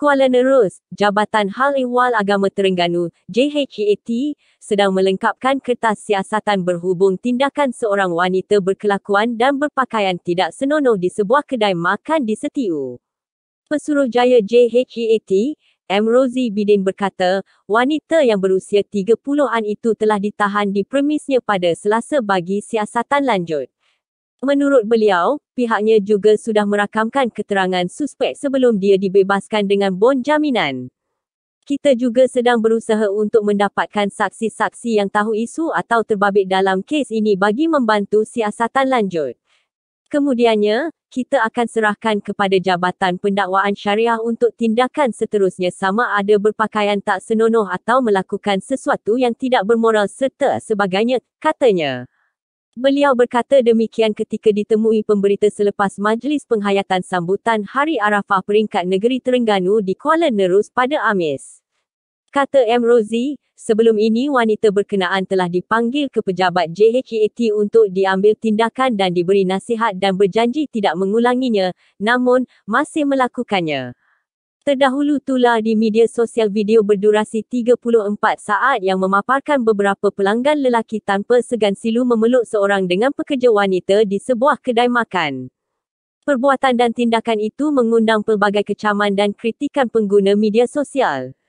Kuala Nerus, Jabatan Hal Ehwal Agama Terengganu, JHEAT, sedang melengkapkan kertas siasatan berhubung tindakan seorang wanita berkelakuan dan berpakaian tidak senonoh di sebuah kedai makan di Setiu. Pesuruhjaya JHEAT, M. Rosie Bidin berkata, wanita yang berusia 30-an itu telah ditahan di premisnya pada selasa bagi siasatan lanjut. Menurut beliau, pihaknya juga sudah merakamkan keterangan suspek sebelum dia dibebaskan dengan bon jaminan. Kita juga sedang berusaha untuk mendapatkan saksi-saksi yang tahu isu atau terbabit dalam kes ini bagi membantu siasatan lanjut. Kemudiannya, kita akan serahkan kepada Jabatan Pendakwaan Syariah untuk tindakan seterusnya sama ada berpakaian tak senonoh atau melakukan sesuatu yang tidak bermoral serta sebagainya, katanya. Beliau berkata demikian ketika ditemui pemberita selepas majlis penghayatan sambutan Hari Arafah peringkat negeri Terengganu di Kuala Nerus pada Amis. Kata M. Rozi, sebelum ini wanita berkenaan telah dipanggil ke pejabat JHAT e untuk diambil tindakan dan diberi nasihat dan berjanji tidak mengulanginya, namun, masih melakukannya. Terdahulu tular di media sosial video berdurasi 34 saat yang memaparkan beberapa pelanggan lelaki tanpa segan silu memeluk seorang dengan pekerja wanita di sebuah kedai makan. Perbuatan dan tindakan itu mengundang pelbagai kecaman dan kritikan pengguna media sosial.